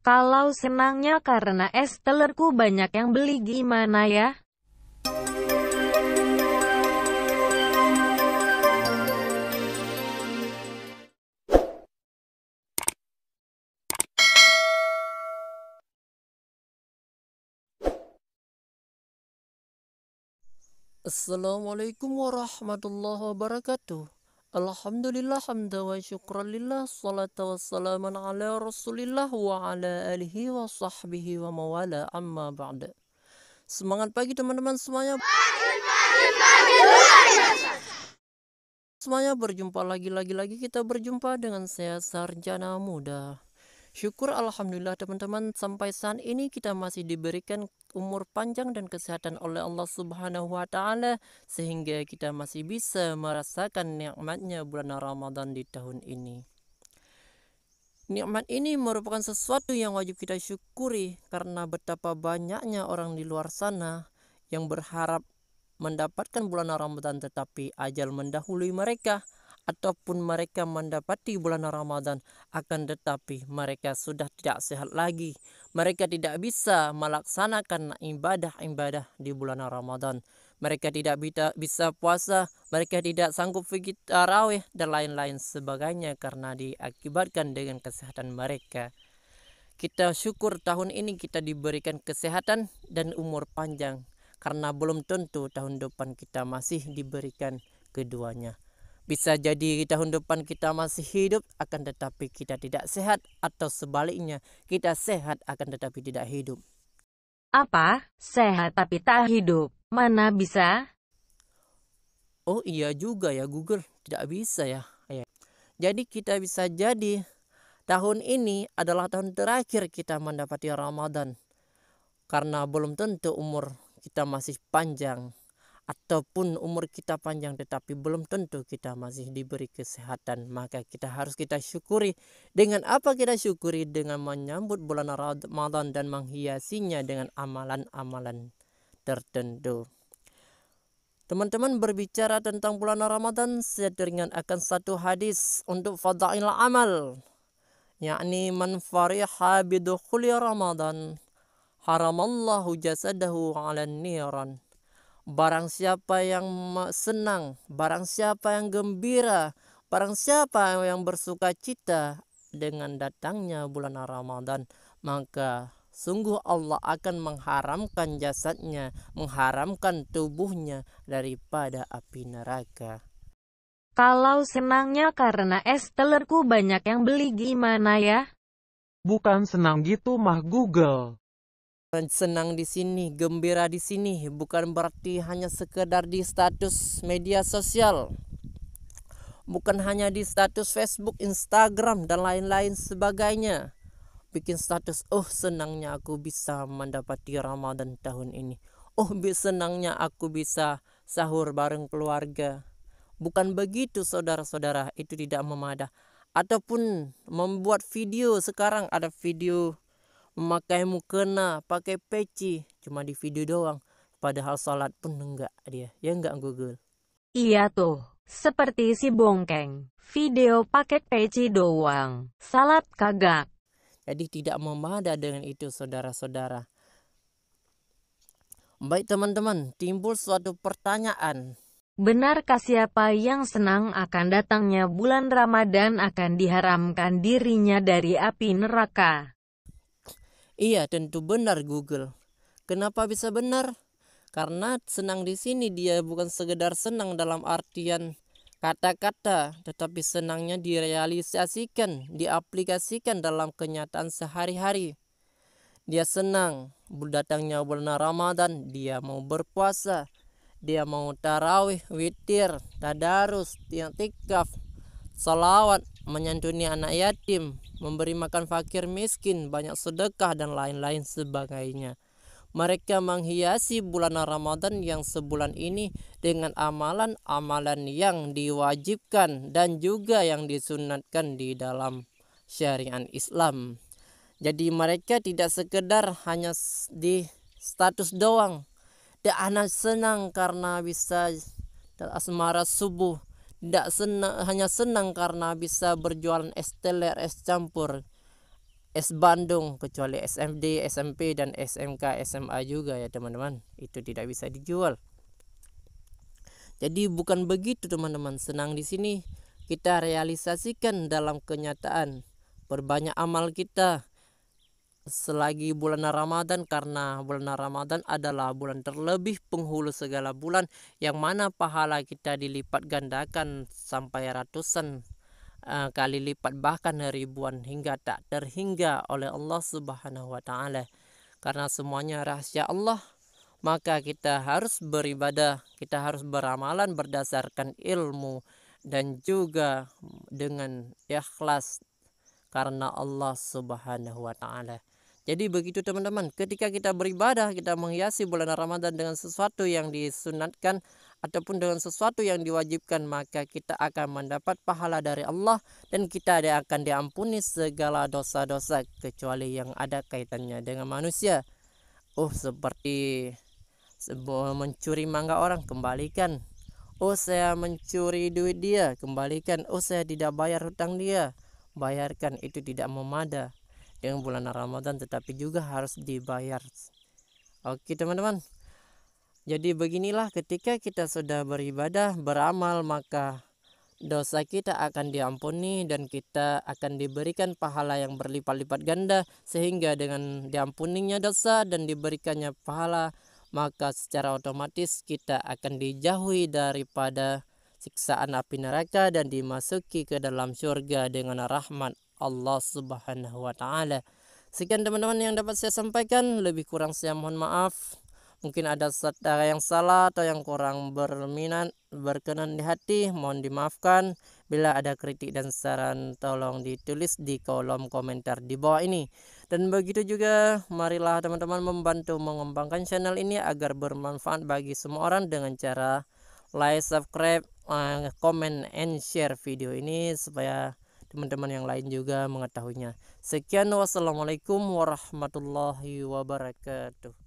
Kalau senangnya karena es telurku banyak yang beli gimana ya? Assalamualaikum warahmatullahi wabarakatuh. Alhamdulillah hamda wa syukran lillah Salata wassalaman ala rasulillah Wa ala alihi wa sahbihi wa mawala amma ba'da Semangat pagi teman-teman semuanya pagi, pagi, pagi, Semuanya berjumpa lagi-lagi-lagi kita berjumpa dengan saya Sarjana Muda Syukur Alhamdulillah teman-teman sampai saat ini kita masih diberikan umur panjang dan kesehatan oleh Allah Subhanahu wa taala sehingga kita masih bisa merasakan nikmatnya bulan Ramadan di tahun ini. Nikmat ini merupakan sesuatu yang wajib kita syukuri karena betapa banyaknya orang di luar sana yang berharap mendapatkan bulan Ramadan tetapi ajal mendahului mereka ataupun mereka mendapati bulan Ramadan akan tetapi mereka sudah tidak sehat lagi mereka tidak bisa melaksanakan ibadah-ibadah di bulan Ramadan mereka tidak bisa puasa mereka tidak sanggup pergi tarawih dan lain-lain sebagainya karena diakibatkan dengan kesehatan mereka kita syukur tahun ini kita diberikan kesehatan dan umur panjang karena belum tentu tahun depan kita masih diberikan keduanya. Bisa jadi tahun depan kita masih hidup akan tetapi kita tidak sehat atau sebaliknya kita sehat akan tetapi tidak hidup. Apa? Sehat tapi tak hidup. Mana bisa? Oh iya juga ya Google, tidak bisa ya. ya. Jadi kita bisa jadi tahun ini adalah tahun terakhir kita mendapati Ramadan. Karena belum tentu umur kita masih panjang ataupun umur kita panjang tetapi belum tentu kita masih diberi kesehatan maka kita harus kita syukuri dengan apa kita syukuri dengan menyambut bulan Ramadan dan menghiasinya dengan amalan-amalan tertentu Teman-teman berbicara tentang bulan Ramadan saya teringat akan satu hadis untuk fadail amal yakni man fariha bidukhuli Ramadan haramallahu jasadahu 'alan niran Barang siapa yang senang, barang siapa yang gembira, barang siapa yang bersuka cita dengan datangnya bulan Ramadan, maka sungguh Allah akan mengharamkan jasadnya, mengharamkan tubuhnya daripada api neraka. Kalau senangnya karena es telurku banyak yang beli gimana ya? Bukan senang gitu mah Google. Senang di sini, gembira di sini, bukan berarti hanya sekedar di status media sosial. Bukan hanya di status Facebook, Instagram, dan lain-lain sebagainya. Bikin status, oh senangnya aku bisa mendapati Ramadan tahun ini. Oh senangnya aku bisa sahur bareng keluarga. Bukan begitu saudara-saudara, itu tidak memadah. Ataupun membuat video sekarang ada video memakai mukena, pakai peci, cuma di video doang. Padahal salat pun enggak dia, ya enggak Google. Iya tuh, seperti si bongkeng, video pakai peci doang, salat kagak. Jadi tidak memada dengan itu saudara-saudara. Baik teman-teman, timbul suatu pertanyaan. Benarkah siapa yang senang akan datangnya bulan Ramadan akan diharamkan dirinya dari api neraka? Iya, tentu benar Google. Kenapa bisa benar? Karena senang di sini dia bukan sekedar senang dalam artian kata-kata, tetapi senangnya direalisasikan, diaplikasikan dalam kenyataan sehari-hari. Dia senang datangnya bulan Ramadan, dia mau berpuasa, dia mau tarawih, witir, tadarus, tiang tikaf, salawat, menyantuni anak yatim, memberi makan fakir miskin, banyak sedekah, dan lain-lain sebagainya. Mereka menghiasi bulan Ramadan yang sebulan ini dengan amalan-amalan yang diwajibkan dan juga yang disunatkan di dalam syariat Islam. Jadi mereka tidak sekedar hanya di status doang. Dan anak senang karena bisa asmara subuh tidak senang hanya senang karena bisa berjualan es teler, es campur, es Bandung kecuali SMD, SMP dan SMK, SMA juga ya teman-teman. Itu tidak bisa dijual. Jadi bukan begitu teman-teman, senang di sini kita realisasikan dalam kenyataan. Perbanyak amal kita, selagi bulan Ramadan karena bulan Ramadan adalah bulan terlebih penghulu segala bulan yang mana pahala kita dilipat gandakan sampai ratusan uh, kali lipat bahkan ribuan hingga tak terhingga oleh Allah Subhanahu wa taala. Karena semuanya rahasia Allah, maka kita harus beribadah, kita harus beramalan berdasarkan ilmu dan juga dengan ikhlas karena Allah Subhanahu wa taala. Jadi begitu teman-teman, ketika kita beribadah, kita menghiasi bulan Ramadan dengan sesuatu yang disunatkan ataupun dengan sesuatu yang diwajibkan, maka kita akan mendapat pahala dari Allah dan kita akan diampuni segala dosa-dosa kecuali yang ada kaitannya dengan manusia. Oh, seperti sebuah mencuri mangga orang, kembalikan. Oh, saya mencuri duit dia, kembalikan. Oh, saya tidak bayar hutang dia, bayarkan. Itu tidak memadai yang bulan Ramadan tetapi juga harus dibayar. Oke teman-teman. Jadi beginilah ketika kita sudah beribadah, beramal maka dosa kita akan diampuni dan kita akan diberikan pahala yang berlipat-lipat ganda sehingga dengan diampuninya dosa dan diberikannya pahala maka secara otomatis kita akan dijauhi daripada siksaan api neraka dan dimasuki ke dalam surga dengan rahmat Allah Subhanahu wa taala. Sekian teman-teman yang dapat saya sampaikan, lebih kurang saya mohon maaf. Mungkin ada saudara yang salah atau yang kurang berminat berkenan di hati, mohon dimaafkan. Bila ada kritik dan saran, tolong ditulis di kolom komentar di bawah ini. Dan begitu juga, marilah teman-teman membantu mengembangkan channel ini agar bermanfaat bagi semua orang dengan cara like subscribe comment eh, and share video ini supaya teman-teman yang lain juga mengetahuinya sekian wassalamualaikum warahmatullahi wabarakatuh